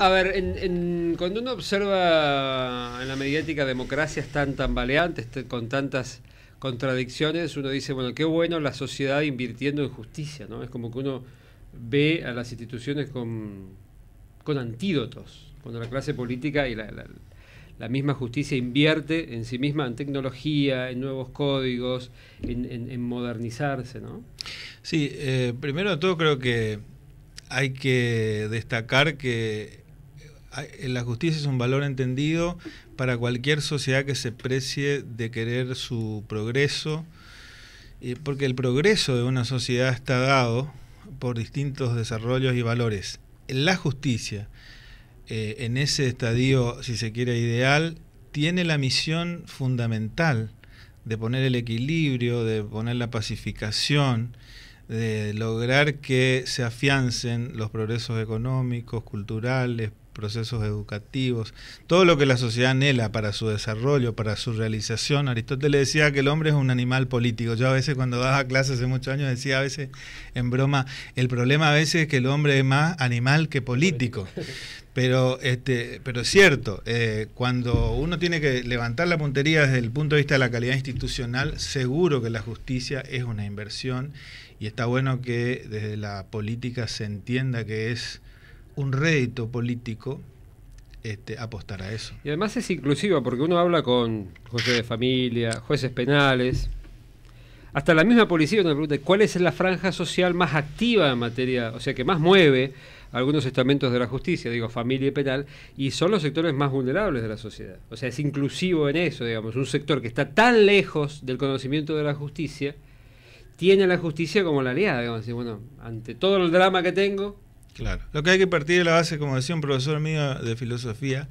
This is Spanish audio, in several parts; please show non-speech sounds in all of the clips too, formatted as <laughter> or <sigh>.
A ver, cuando uno observa en la mediática democracias tan tambaleantes, con tantas contradicciones, uno dice, bueno, qué bueno la sociedad invirtiendo en justicia, ¿no? Es como que uno ve a las instituciones con, con antídotos, cuando la clase política y la, misma justicia invierte en sí misma en tecnología, en nuevos códigos, en, modernizarse, ¿no? Sí, eh, primero de todo creo que hay que destacar que eh, la justicia es un valor entendido para cualquier sociedad que se precie de querer su progreso, eh, porque el progreso de una sociedad está dado por distintos desarrollos y valores. La justicia, eh, en ese estadio, si se quiere, ideal, tiene la misión fundamental de poner el equilibrio, de poner la pacificación, de lograr que se afiancen los progresos económicos, culturales, procesos educativos, todo lo que la sociedad anhela para su desarrollo, para su realización. Aristóteles decía que el hombre es un animal político. Yo a veces cuando daba clases hace muchos años decía a veces en broma, el problema a veces es que el hombre es más animal que político. <laughs> Pero, este, pero es cierto, eh, cuando uno tiene que levantar la puntería desde el punto de vista de la calidad institucional, seguro que la justicia es una inversión y está bueno que desde la política se entienda que es un rédito político este, apostar a eso. Y además es inclusiva porque uno habla con jueces de familia, jueces penales, hasta la misma policía nos pregunta cuál es la franja social más activa en materia, o sea, que más mueve algunos estamentos de la justicia, digo, familia y penal, y son los sectores más vulnerables de la sociedad. O sea, es inclusivo en eso, digamos, un sector que está tan lejos del conocimiento de la justicia, tiene a la justicia como la aliada, digamos, bueno, ante todo el drama que tengo, Claro. Lo que hay que partir de la base, como decía un profesor mío de filosofía,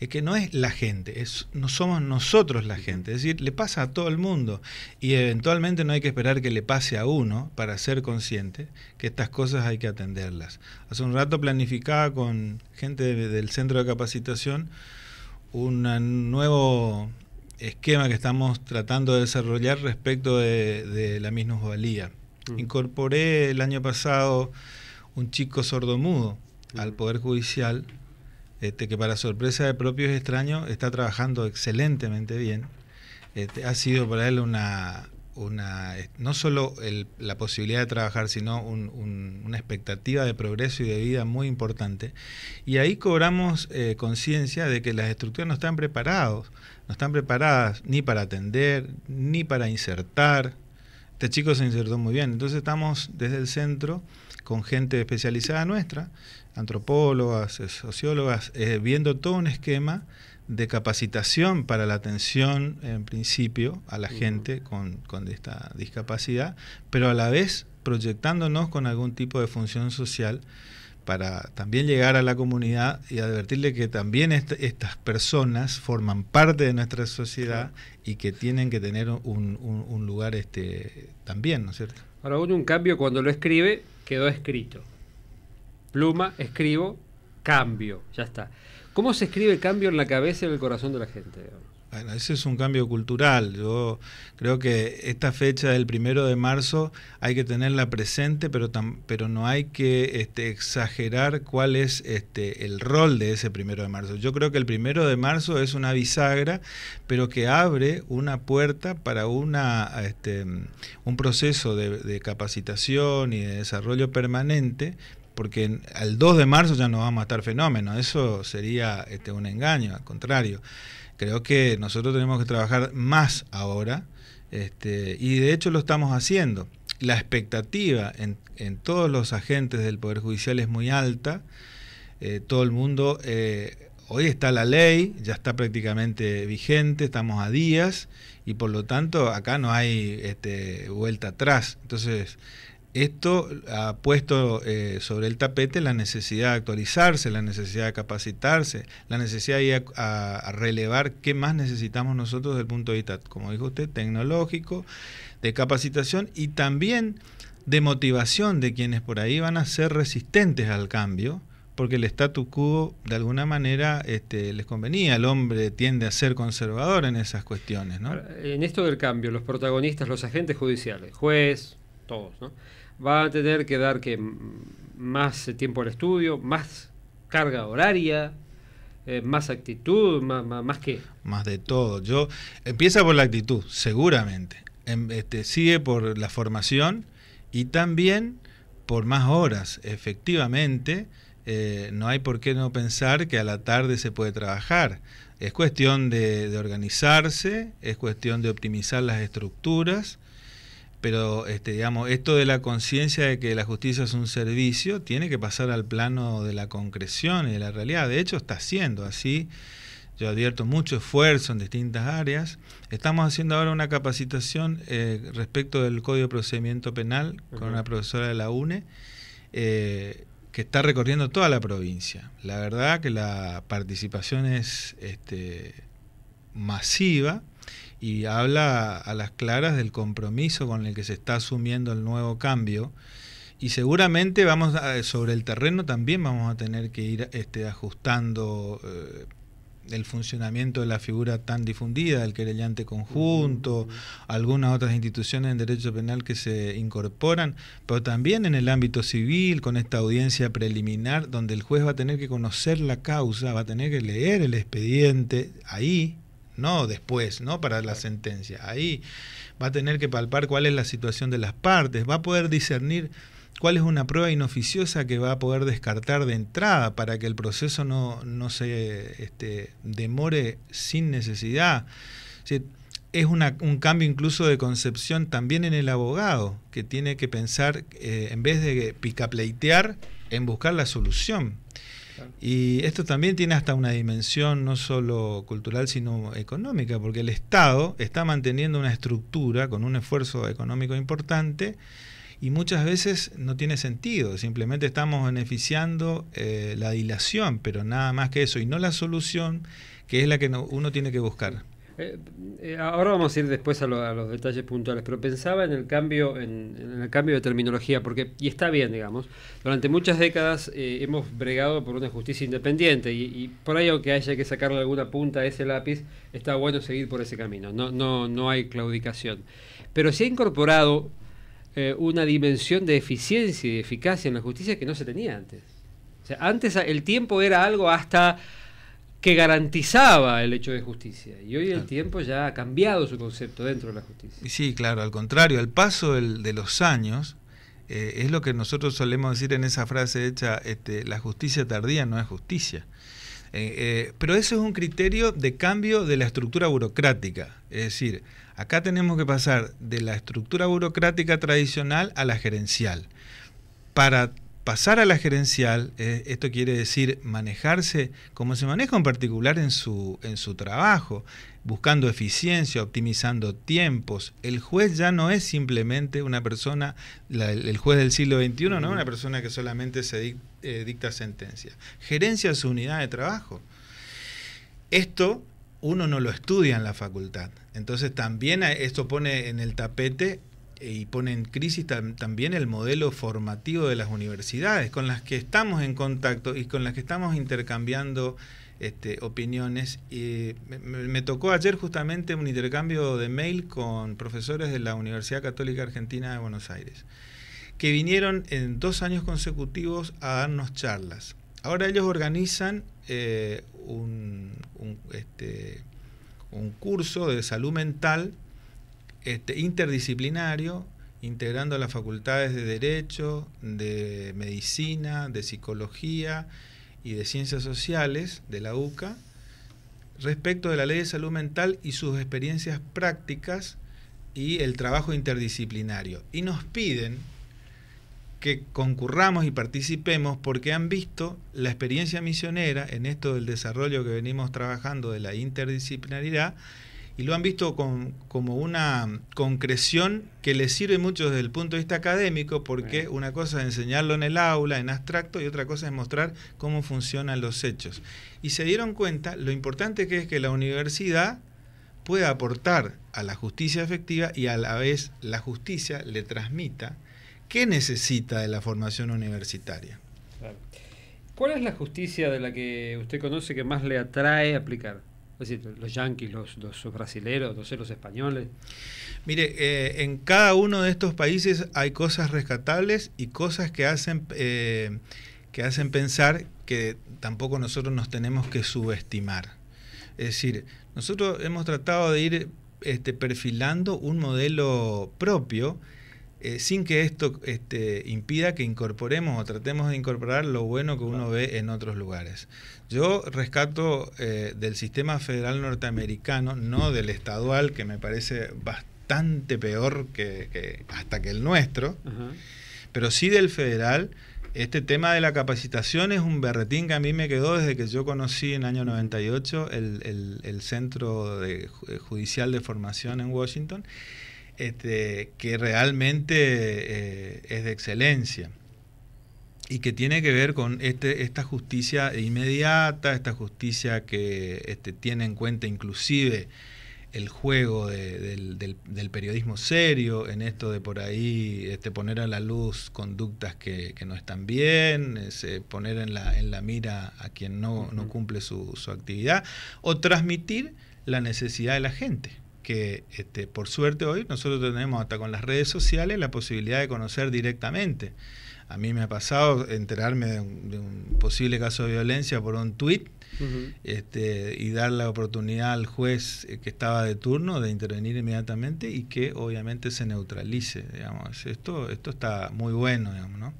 es que no es la gente, es, no somos nosotros la gente. Es decir, le pasa a todo el mundo. Y eventualmente no hay que esperar que le pase a uno para ser consciente que estas cosas hay que atenderlas. Hace un rato planificaba con gente del centro de capacitación un nuevo esquema que estamos tratando de desarrollar respecto de, la misma Incorporé el año pasado un chico sordomudo al Poder Judicial, este, que para sorpresa de propios extraños está trabajando excelentemente bien. Este, ha sido para él una, una no solo la posibilidad de trabajar, sino una expectativa de progreso y de vida muy importante. Y ahí cobramos eh, conciencia de que las estructuras no están preparadas, no están preparadas ni para atender, ni para insertar. Este chico se insertó muy bien. Entonces estamos desde el centro con gente especializada nuestra, antropólogas, eh, sociólogas, eh, viendo todo un esquema de capacitación para la atención, en principio, a la gente con, esta discapacidad, pero a la vez proyectándonos con algún tipo de función social para también llegar a la comunidad y advertirle que también este, estas personas forman parte de nuestra sociedad y que tienen que tener un, lugar este, también, ¿no es cierto? Ahora un cambio cuando lo escribe, quedó escrito. Pluma, escribo, cambio, ya está. ¿Cómo se escribe cambio en la cabeza y en el corazón de la gente? Bueno, ese es un cambio cultural. Yo creo que esta fecha del primero de marzo hay que tenerla presente, pero, pero no hay que este, exagerar cuál es este, el rol de ese primero de marzo. Yo creo que el primero de marzo es una bisagra, pero que abre una puerta para una, este, un proceso de, capacitación y de desarrollo permanente, porque al 2 de marzo ya no vamos a estar fenómeno. eso sería este, un engaño, al contrario. Creo que nosotros tenemos que trabajar más ahora este, y de hecho lo estamos haciendo. La expectativa en, todos los agentes del Poder Judicial es muy alta. Eh, todo el mundo, eh, hoy está la ley, ya está prácticamente vigente, estamos a días y por lo tanto acá no hay este, vuelta atrás. Entonces esto ha puesto eh, sobre el tapete la necesidad de actualizarse, la necesidad de capacitarse, la necesidad de ir a, relevar qué más necesitamos nosotros desde el punto de vista, como dijo usted, tecnológico, de capacitación y también de motivación de quienes por ahí van a ser resistentes al cambio, porque el statu quo de alguna manera este, les convenía, el hombre tiende a ser conservador en esas cuestiones. En esto del cambio, los protagonistas, los agentes judiciales, juez, todos, ¿no? va a tener que dar que más eh, tiempo al estudio, más carga horaria, eh, más actitud, más, que... Más de todo. Yo Empieza por la actitud, seguramente. Em, este, sigue por la formación y también por más horas. Efectivamente, eh, no hay por qué no pensar que a la tarde se puede trabajar. Es cuestión de organizarse, es cuestión de optimizar las estructuras pero este, digamos, esto de la conciencia de que la justicia es un servicio tiene que pasar al plano de la concreción y de la realidad. De hecho, está siendo así. Yo advierto mucho esfuerzo en distintas áreas. Estamos haciendo ahora una capacitación eh, respecto del Código de Procedimiento Penal con una profesora de la UNE. Eh, que está recorriendo toda la provincia. La verdad que la participación es este, masiva y habla a las claras del compromiso con el que se está asumiendo el nuevo cambio. Y seguramente vamos sobre el terreno también vamos a tener que ir este, ajustando eh, el funcionamiento de la figura tan difundida del querellante conjunto, algunas otras instituciones en derecho penal que se incorporan, pero también en el ámbito civil, con esta audiencia preliminar, donde el juez va a tener que conocer la causa, va a tener que leer el expediente ahí, no después, ¿no? Para la sentencia. Ahí va a tener que palpar cuál es la situación de las partes, va a poder discernir cuál es una prueba inoficiosa que va a poder descartar de entrada para que el proceso no, se este, demore sin necesidad. es un cambio incluso de concepción también en el abogado, que tiene que pensar, eh, en vez de picapleitear, en buscar la solución. Y esto también tiene hasta una dimensión no solo cultural, sino económica, porque el Estado está manteniendo una estructura con un esfuerzo económico importante y muchas veces no tiene sentido, simplemente estamos beneficiando eh, la dilación, pero nada más que eso, y no la solución que es la que uno tiene que buscar. Eh, eh, ahora vamos a ir después a, los detalles puntuales, pero pensaba en el cambio, en, el cambio de terminología, porque, y está bien, digamos, durante muchas décadas eh, hemos bregado por una justicia independiente, y, por ahí aunque haya que sacarle alguna punta a ese lápiz, está bueno seguir por ese camino, no, no, no hay claudicación. Pero se ha incorporado una dimensión de eficiencia y de eficacia en la justicia que no se tenía antes. sea, antes el tiempo era algo hasta que garantizaba el hecho de justicia. Y hoy el tiempo ya ha cambiado su concepto dentro de la justicia. Sí, claro, al contrario, el paso de los años, eh, es lo que nosotros solemos decir en esa frase hecha, este, la justicia tardía no es justicia. Eh, eh, pero eso es un criterio de cambio de la estructura burocrática. Es decir, acá tenemos que pasar de la estructura burocrática tradicional a la gerencial. Para pasar a la gerencial, eh, esto quiere decir manejarse como se maneja en particular en su, en su trabajo, buscando eficiencia, optimizando tiempos. El juez ya no es simplemente una persona, el juez del siglo XXI, no es una persona que solamente se eh, dicta sentencia. Gerencia su unidad de trabajo. Esto uno no lo estudia en la facultad. Entonces también esto pone en el tapete y pone en crisis también el modelo formativo de las universidades, con las que estamos en contacto y con las que estamos intercambiando este, opiniones. me, tocó ayer justamente un intercambio de mail con profesores de la Universidad Católica Argentina de Buenos Aires, que vinieron en dos años consecutivos a darnos charlas. Ahora ellos organizan eh, un, este, un curso de salud mental este, interdisciplinario, integrando las facultades de Derecho, de Medicina, de Psicología y de Ciencias Sociales de la UCA, respecto de la ley de salud mental y sus experiencias prácticas y el trabajo interdisciplinario. Y nos piden que concurramos y participemos porque han visto la experiencia misionera en esto del desarrollo que venimos trabajando de la interdisciplinaridad y lo han visto como una concreción que les sirve mucho desde el punto de vista académico, porque una cosa es enseñarlo en el aula, en abstracto, y otra cosa es mostrar cómo funcionan los hechos. Y se dieron cuenta lo importante que es que la universidad pueda aportar a la justicia efectiva y a la vez la justicia le transmita qué necesita de la formación universitaria. ¿Cuál es la justicia de la que usted conoce que más le atrae aplicar? Es decir, los yanquis, los, los, los los españoles. Mire, eh, en cada uno de estos países hay cosas rescatables y cosas que hacen, eh, que hacen pensar que tampoco nosotros nos tenemos que subestimar. Es decir, nosotros hemos tratado de ir este, perfilando un modelo propio eh, sin que esto este, impida que incorporemos o tratemos de incorporar lo bueno que uno ve en otros lugares. Yo rescato eh, del sistema federal norteamericano, no del estadual, que me parece bastante peor que, hasta que el nuestro, pero sí del federal. Este tema de la capacitación es un berretín que a mí me quedó desde que yo conocí en año 98 el, Centro de eh, Judicial de Formación en Washington este, que realmente eh, es de excelencia y que tiene que ver con este, esta justicia inmediata, esta justicia que este, tiene en cuenta inclusive el juego del, periodismo serio, en esto de por ahí este, poner a la luz conductas que, no están bien, poner en la, mira a quien no, cumple su actividad, o transmitir la necesidad de la gente que este, por suerte hoy nosotros tenemos hasta con las redes sociales la posibilidad de conocer directamente. A mí me ha pasado enterarme de un, posible caso de violencia por un tuit este, y dar la oportunidad al juez eh, que estaba de turno de intervenir inmediatamente y que obviamente se neutralice. Digamos. Esto, esto está muy bueno, digamos, ¿no?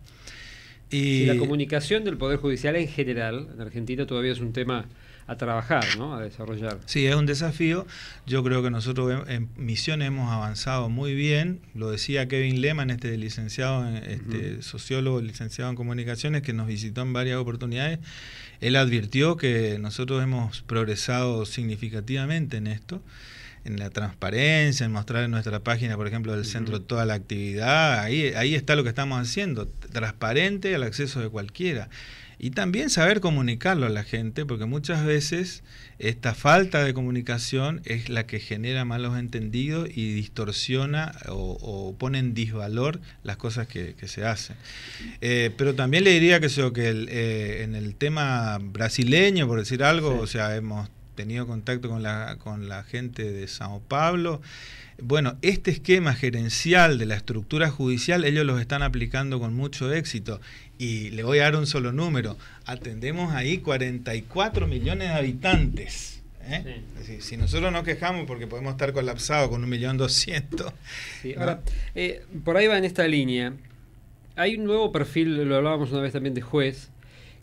Y la comunicación del Poder Judicial en general en Argentina todavía es un tema a trabajar, ¿no? a desarrollar. Sí, es un desafío. Yo creo que nosotros en, Misiones hemos avanzado muy bien. Lo decía Kevin Lehman, este licenciado, este sociólogo licenciado en comunicaciones, que nos visitó en varias oportunidades. Él advirtió que nosotros hemos progresado significativamente en esto en la transparencia, en mostrar en nuestra página, por ejemplo, del centro toda la actividad. Ahí, ahí está lo que estamos haciendo, transparente al acceso de cualquiera. Y también saber comunicarlo a la gente, porque muchas veces esta falta de comunicación es la que genera malos entendidos y distorsiona o, pone en disvalor las cosas que, se hacen. Eh, pero también le diría que, eso, que eh, en el tema brasileño, por decir algo, o sea, hemos tenido contacto con la, con la gente de Sao Paulo. Bueno, este esquema gerencial de la estructura judicial, ellos los están aplicando con mucho éxito. Y le voy a dar un solo número. Atendemos ahí 44 millones de habitantes. ¿eh? Si, nosotros no quejamos porque podemos estar colapsados con un millón doscientos. Eh, por ahí va en esta línea. Hay un nuevo perfil, lo hablábamos una vez también de juez,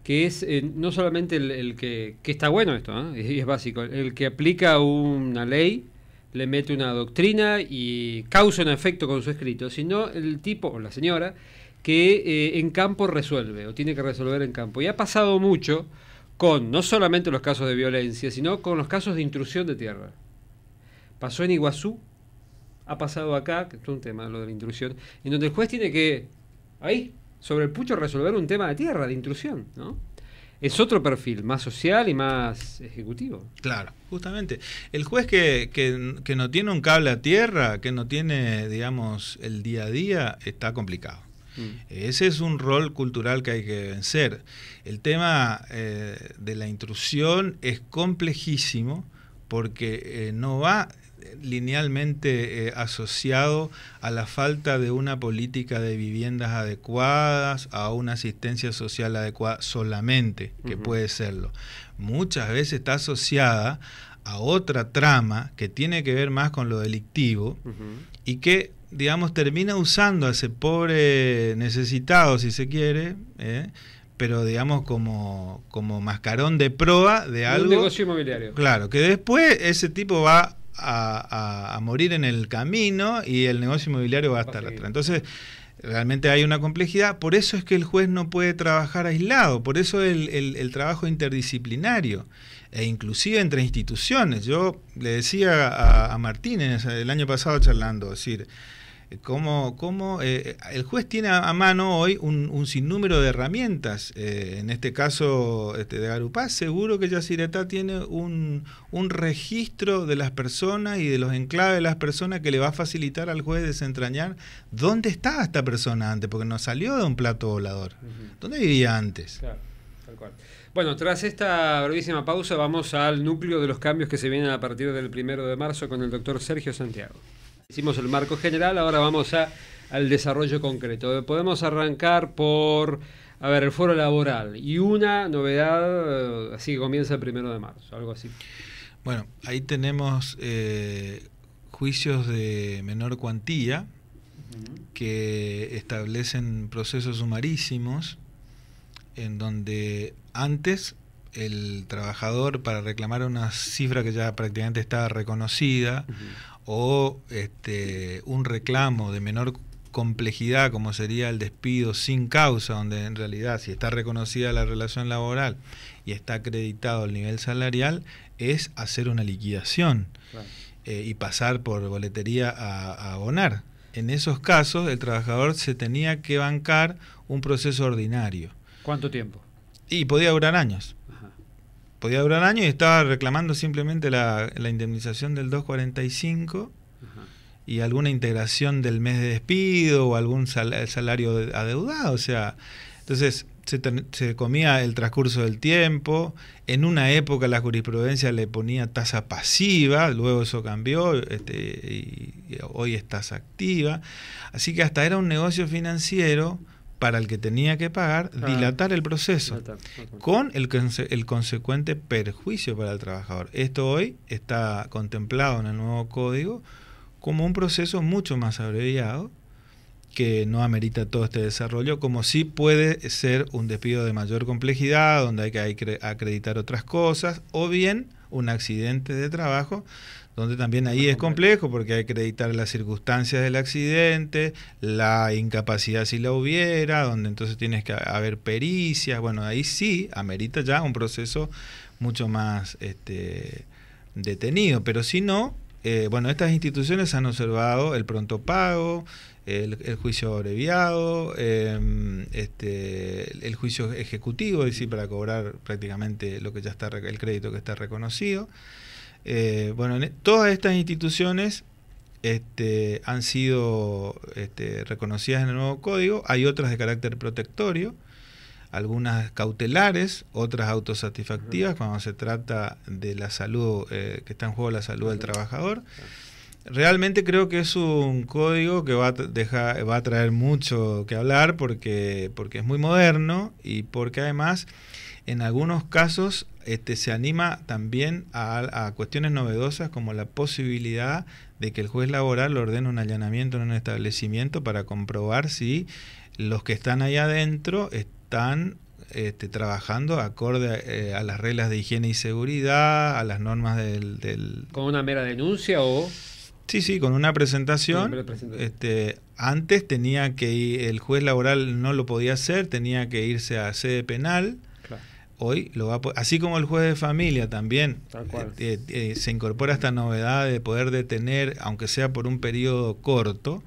que es eh, no solamente el, que, que, está bueno esto, ¿eh? es, básico, el que aplica una ley, le mete una doctrina y causa un efecto con su escrito, sino el tipo o la señora que eh, en campo resuelve o tiene que resolver en campo. Y ha pasado mucho con no solamente los casos de violencia, sino con los casos de intrusión de tierra. Pasó en Iguazú, ha pasado acá, que es un tema lo de la intrusión, en donde el juez tiene que, ahí, sobre el pucho resolver un tema de tierra, de intrusión, ¿no? es otro perfil, más social y más ejecutivo. Claro, justamente. El juez que, no tiene un cable a tierra, que no tiene, digamos, el día a día, está complicado. Mm. Ese es un rol cultural que hay que vencer. El tema eh, de la intrusión es complejísimo porque eh, no va linealmente eh, asociado a la falta de una política de viviendas adecuadas, a una asistencia social adecuada solamente, que puede serlo. Muchas veces está asociada a otra trama que tiene que ver más con lo delictivo y que, digamos, termina usando a ese pobre necesitado, si se quiere, eh, pero digamos como, como mascarón de prueba de algo. Un negocio inmobiliario. Claro, que después ese tipo va a, morir en el camino y el negocio inmobiliario va a estar atrás. Entonces, realmente hay una complejidad. Por eso es que el juez no puede trabajar aislado, por eso el, el, trabajo interdisciplinario e inclusive entre instituciones. Yo le decía a, a Martínez el año pasado charlando, decir, cómo, cómo eh, eh, el juez tiene a, mano hoy un, sinnúmero de herramientas. Eh, en este caso este, de Garupá, seguro que Yacyretá tiene un, registro de las personas y de los enclaves de las personas que le va a facilitar al juez desentrañar dónde estaba esta persona antes, porque no salió de un plato volador. ¿Dónde vivía antes? Bueno, tras esta brevísima pausa vamos al núcleo de los cambios que se vienen a partir del primero de marzo con el doctor Sergio Santiago. Hicimos el marco general, ahora vamos a, al desarrollo concreto. Eh, podemos arrancar por, a ver, el foro laboral y una novedad, eh, así que comienza el primero de marzo, algo así. Bueno, ahí tenemos eh, juicios de menor cuantía que establecen procesos sumarísimos en donde antes el trabajador para reclamar una cifra que ya prácticamente estaba reconocida o este, un reclamo de menor complejidad como sería el despido sin causa, donde en realidad si está reconocida la relación laboral y está acreditado el nivel salarial, es hacer una liquidación eh, y pasar por boletería a abonar. En esos casos el trabajador se tenía que bancar un proceso ordinario. ¿Cuánto tiempo? Y podía durar años podía durar año y estaba reclamando simplemente la, indemnización del 245 y alguna integración del mes de despido o algún salario adeudado. O sea, entonces se, comía el transcurso del tiempo. En una época la jurisprudencia le ponía tasa pasiva, luego eso cambió este, y, y hoy es tasa activa. Así que hasta era un negocio financiero para el que tenía que pagar ah, dilatar el proceso, con el, el, consecuente perjuicio para el trabajador. Esto hoy está contemplado en el nuevo código como un proceso mucho más abreviado que no amerita todo este desarrollo, como si puede ser un despido de mayor complejidad, donde hay que acreditar otras cosas, o bien un accidente de trabajo donde también ahí es complejo porque hay que acreditar las circunstancias del accidente, la incapacidad si la hubiera, donde entonces tienes que haber pericias, bueno, ahí sí amerita ya un proceso mucho más este, detenido, pero si no, eh, bueno, estas instituciones han observado el pronto pago, el, juicio abreviado, em, este, el juicio ejecutivo, decir, para cobrar prácticamente lo que ya está el crédito que está reconocido. Eh, bueno, e, todas estas instituciones este, han sido este, reconocidas en el nuevo código, hay otras de carácter protectorio, algunas cautelares, otras autosatisfactivas, cuando se trata de la salud, eh, que está en juego la salud del trabajador. Realmente creo que es un código que va a, traer mucho que hablar porque es muy moderno y porque además en algunos casos este, se anima también a, cuestiones novedosas como la posibilidad de que el juez laboral ordene un allanamiento en un establecimiento para comprobar si los que están ahí adentro están este, trabajando acorde eh, a, las reglas de higiene y seguridad, a las normas del... ¿Con una mera denuncia o...? Sí, sí, con una presentación. Este, antes tenía que ir, el juez laboral no lo podía hacer, tenía que irse a sede penal hoy lo va así como el juez de familia también eh, eh, eh, se incorpora esta novedad de poder detener, aunque sea por un periodo corto,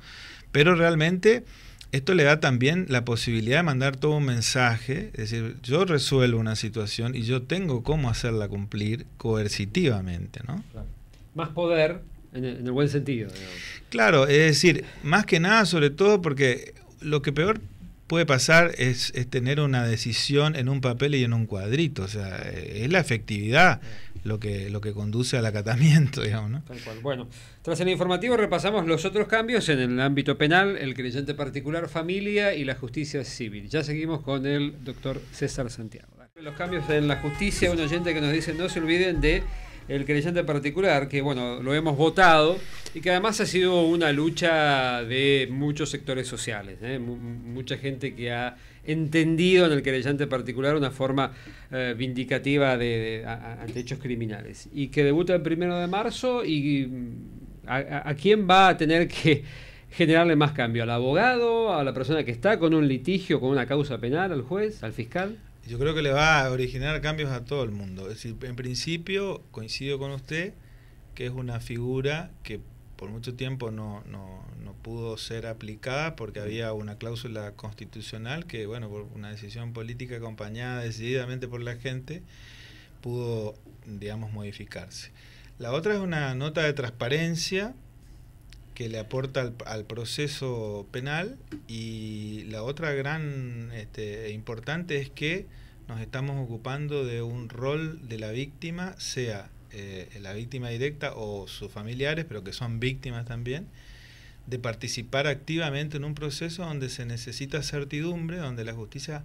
pero realmente esto le da también la posibilidad de mandar todo un mensaje, es decir, yo resuelvo una situación y yo tengo cómo hacerla cumplir coercitivamente, ¿no? Más poder en el, buen sentido. Claro, es decir, más que nada, sobre todo porque lo que peor puede pasar es, tener una decisión en un papel y en un cuadrito. O sea, es la efectividad lo que, lo que conduce al acatamiento, <laughs> digamos. ¿no? Bueno, tras el informativo repasamos los otros cambios en el ámbito penal, el creyente particular, familia y la justicia civil. Ya seguimos con el doctor César Santiago. Los cambios en la justicia, un oyente que nos dice no se olviden de el querellante particular, que bueno, lo hemos votado y que además ha sido una lucha de muchos sectores sociales, ¿eh? mucha gente que ha entendido en el querellante particular una forma eh, vindicativa de, ante hechos criminales y que debuta el primero de marzo y mm, a quién va a tener que generarle más cambio? ¿Al abogado? ¿A la persona que está con un litigio, con una causa penal? ¿Al juez? ¿Al fiscal? yo creo que le va a originar cambios a todo el mundo. Es decir, en principio coincido con usted que es una figura que por mucho tiempo no, no pudo ser aplicada porque había una cláusula constitucional que, bueno, por una decisión política acompañada decididamente por la gente, pudo, digamos, modificarse. La otra es una nota de transparencia que le aporta al, proceso penal y la otra gran este, e importante es que nos estamos ocupando de un rol de la víctima, sea eh, la víctima directa o sus familiares, pero que son víctimas también, de participar activamente en un proceso donde se necesita certidumbre, donde la justicia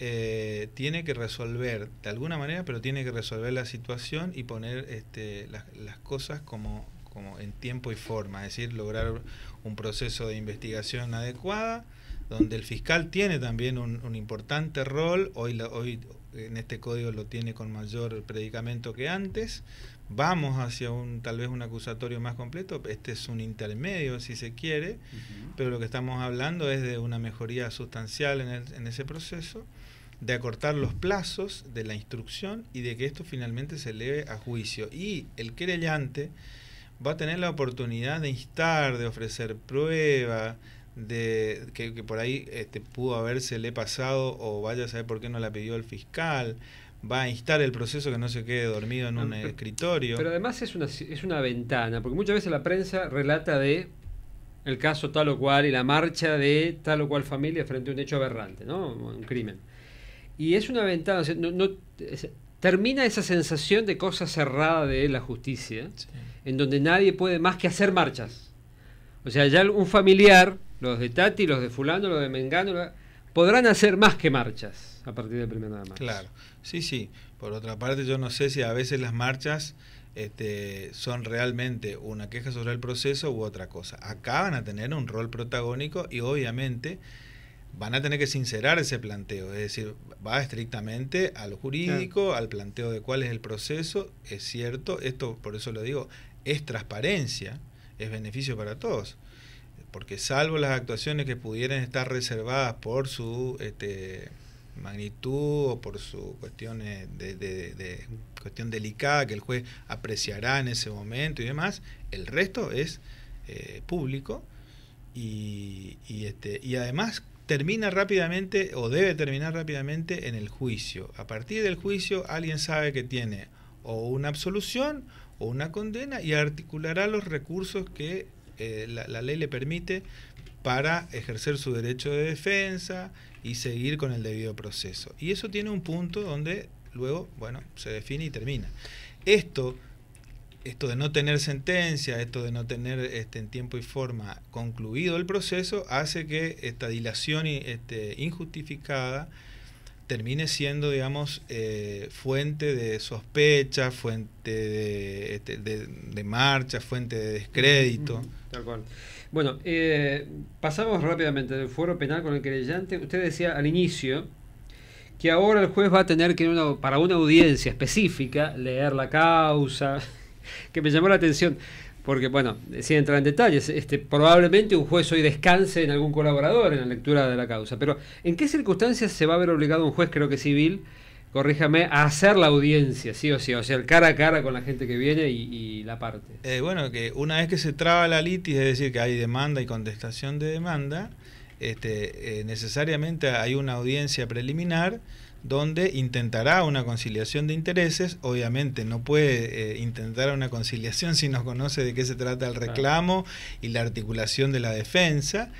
eh, tiene que resolver de alguna manera, pero tiene que resolver la situación y poner este, las, las cosas como como en tiempo y forma, es decir, lograr un proceso de investigación adecuada, donde el fiscal tiene también un, importante rol, hoy, hoy en este código lo tiene con mayor predicamento que antes, vamos hacia un tal vez un acusatorio más completo, este es un intermedio si se quiere, pero lo que estamos hablando es de una mejoría sustancial en, en ese proceso, de acortar los plazos de la instrucción y de que esto finalmente se eleve a juicio. Y el querellante va a tener la oportunidad de instar, de ofrecer prueba, de que, por ahí este, pudo le pasado o vaya a saber por qué no la pidió el fiscal. Va a instar el proceso que no se quede dormido en un escritorio. Pero además es una, es una ventana, porque muchas veces la prensa relata de el caso tal o cual y la marcha de tal o cual familia frente a un hecho aberrante, ¿no? Un crimen. Y es una ventana, no, no, termina esa sensación de cosa cerrada de la justicia, en donde nadie puede más que hacer marchas. O sea, ya un familiar, los de Tati, los de fulano, los de Mengano, podrán hacer más que marchas a partir del primero de marzo. Claro, sí, sí. Por otra parte, yo no sé si a veces las marchas este, son realmente una queja sobre el proceso u otra cosa. Acaban van a tener un rol protagónico y obviamente van a tener que sincerar ese planteo, es decir, va estrictamente a lo jurídico, al planteo de cuál es el proceso, es cierto, esto por eso lo digo, es transparencia, es beneficio para todos, porque salvo las actuaciones que pudieran estar reservadas por su este, magnitud o por su cuestión cuestión delicada que el juez apreciará en ese momento y demás, el resto es eh, público y, este, y además termina rápidamente o debe terminar rápidamente en el juicio. A partir del juicio alguien sabe que tiene o una absolución o una condena y articulará los recursos que eh, la, la ley le permite para ejercer su derecho de defensa y seguir con el debido proceso. Y eso tiene un punto donde luego, bueno, se define y termina. Esto esto de no tener sentencia, esto de no tener este, en tiempo y forma concluido el proceso, hace que esta dilación este, injustificada termine siendo, digamos, eh, fuente de sospecha, fuente de, este, marcha, fuente de descrédito. Tal cual. Bueno, eh, pasamos rápidamente del fuero penal con el querellante. Usted decía al inicio que ahora el juez va a tener que, para una audiencia específica, leer la causa, que me llamó la atención. Porque, bueno, sin entrar en detalles, este, probablemente un juez hoy descanse en algún colaborador en la lectura de la causa. Pero, ¿en qué circunstancias se va a ver obligado un juez, creo que civil, corríjame, a hacer la audiencia, sí o sí, o sea, el cara a cara con la gente que viene y, la parte. Eh, bueno, que una vez que se traba la litis, es decir, que hay demanda y contestación de demanda, este, eh, necesariamente hay una audiencia preliminar donde intentará una conciliación de intereses. Obviamente no puede eh, intentar una conciliación si no conoce de qué se trata el reclamo y la articulación de la defensa.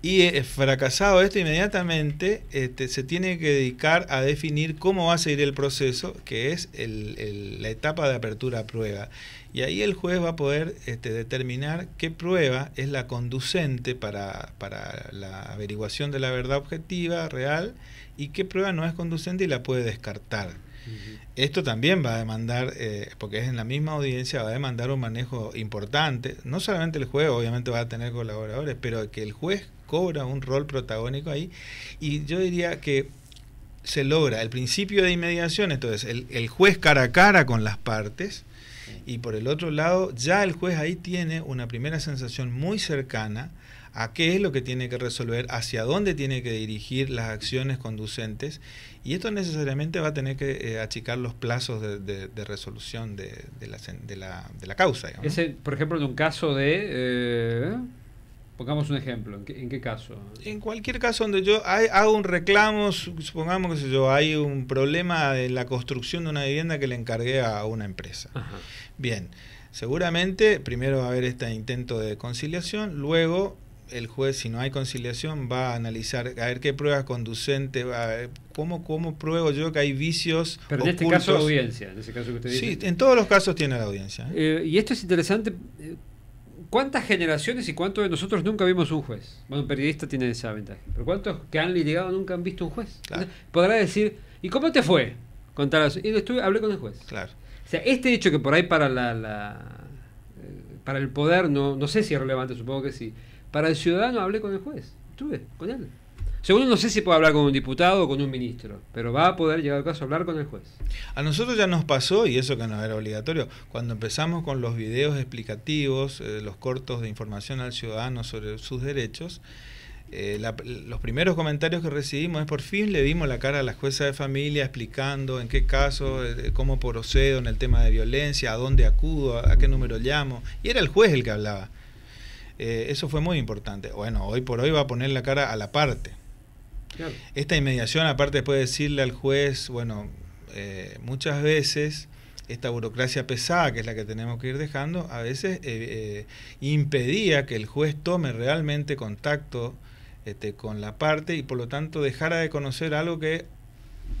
Y eh, fracasado esto inmediatamente, este, se tiene que dedicar a definir cómo va a seguir el proceso, que es la etapa de apertura a prueba. Y ahí el juez va a poder este, determinar qué prueba es la conducente para, para la averiguación de la verdad objetiva, real, y qué prueba no es conducente y la puede descartar. Esto también va a demandar, eh, porque es en la misma audiencia, va a demandar un manejo importante. No solamente el juez, obviamente va a tener colaboradores, pero que el juez cobra un rol protagónico ahí. Y yo diría que se logra el principio de inmediación, entonces el juez cara a cara con las partes, y por el otro lado, ya el juez ahí tiene una primera sensación muy cercana a qué es lo que tiene que resolver, hacia dónde tiene que dirigir las acciones conducentes y esto necesariamente va a tener que eh, achicar los plazos de, resolución de la, causa. por ejemplo, en un caso de... Eh, pongamos un ejemplo, ¿en qué, caso? En cualquier caso donde yo hago un reclamo, supongamos que yo, hay un problema de la construcción de una vivienda que le encargué a una empresa. Bien, seguramente primero va a haber este intento de conciliación, luego el juez, si no hay conciliación, va a analizar, a ver qué pruebas conducentes va a cómo, pruebo yo que hay vicios. Pero en este caso audiencia, en ese caso que usted dice. Sí, en todos los casos tiene la audiencia. ¿eh? Eh, y esto es interesante. Eh, ¿Cuántas generaciones y cuántos de nosotros nunca vimos un juez? Bueno, un periodista tiene esa ventaja. Pero ¿cuántos que han litigado nunca han visto un juez? Podrá decir, ¿y cómo te fue? Contar Y estuve, hablé con el juez. Claro. O sea, este hecho que por ahí para la para el poder no, no sé si es relevante, supongo que sí para el ciudadano hablé con el juez, estuve Según no sé si puede hablar con un diputado o con un ministro, pero va a poder llegar al caso a hablar con el juez. A nosotros ya nos pasó, y eso que no era obligatorio, cuando empezamos con los videos explicativos, eh, los cortos de información al ciudadano sobre sus derechos, eh, los primeros comentarios que recibimos es por fin le vimos la cara a la jueza de familia explicando en qué caso, eh, cómo procedo en el tema de violencia, a dónde acudo, a qué número llamo. Y era el juez el que hablaba. Eh, eso fue muy importante. Bueno, hoy por hoy va a poner la cara a la parte. Esta inmediación, aparte, puede decirle al juez, bueno, eh, muchas veces esta burocracia pesada, que es la que tenemos que ir dejando, a veces eh, impedía que el juez tome realmente contacto este, con la parte y por lo tanto dejara de conocer algo que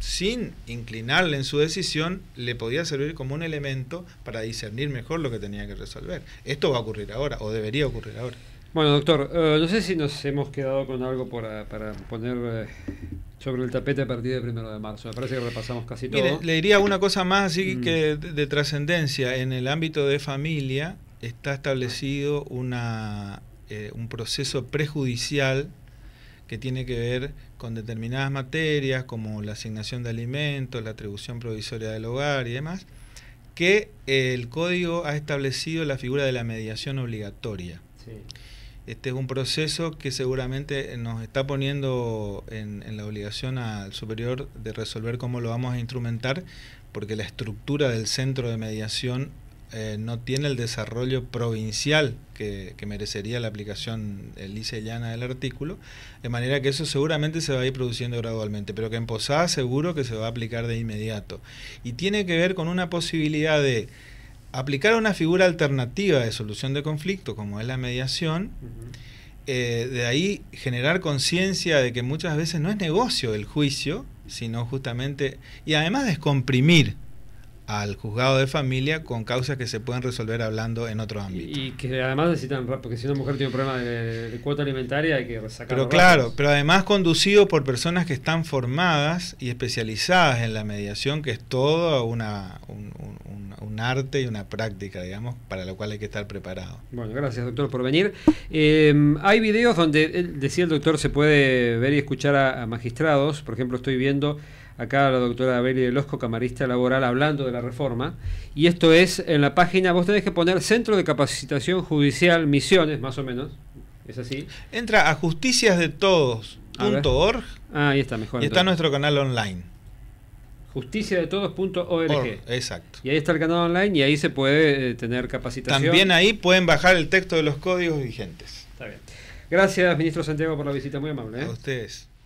sin inclinarle en su decisión, le podía servir como un elemento para discernir mejor lo que tenía que resolver. Esto va a ocurrir ahora, o debería ocurrir ahora. Bueno, doctor, eh, no sé si nos hemos quedado con algo eh, para poner eh, sobre el tapete a partir del primero de marzo. Me parece que repasamos casi todo. Le diría una cosa más así que mm. de, trascendencia. En el ámbito de familia está establecido una, un proceso prejudicial que tiene que ver con determinadas materias como la asignación de alimentos, la atribución provisoria del hogar y demás, que eh, el código ha establecido la figura de la mediación obligatoria. Este es un proceso que seguramente nos está poniendo en, la obligación al superior de resolver cómo lo vamos a instrumentar, porque la estructura del centro de mediación eh, no tiene el desarrollo provincial que, merecería la aplicación lisa llana del artículo, de manera que eso seguramente se va a ir produciendo gradualmente, pero que en Posada seguro que se va a aplicar de inmediato. Y tiene que ver con una posibilidad de aplicar una figura alternativa de solución de conflicto, como es la mediación, eh, de ahí generar conciencia de que muchas veces no es negocio el juicio, sino justamente, y además descomprimir al juzgado de familia con causas que se pueden resolver hablando en otro ámbito. Y que además necesitan, porque si una mujer tiene un problema de, cuota alimentaria hay que sacarlo. Pero claro, pero además conducido por personas que están formadas y especializadas en la mediación, que es todo una, un, arte y una práctica, digamos, para lo cual hay que estar preparado. Bueno, gracias doctor por venir. Em, hay videos donde, decía el doctor, se puede ver y escuchar a magistrados, por ejemplo estoy viendo acá la doctora de Losco, camarista laboral, hablando de la reforma. Y esto es en la página, vos tenés que poner Centro de Capacitación Judicial Misiones, más o menos. ¿Es así? Entra a justiciasdetodos.org. Ah, ahí está, mejor. Y está nuestro canal online. Justiciadetodos.org. Exacto. Y ahí está el canal online y ahí se puede eh, tener capacitación. También ahí pueden bajar el texto de los códigos vigentes. Está bien. Gracias, ministro Santiago, por la visita muy amable. ¿eh? A ustedes.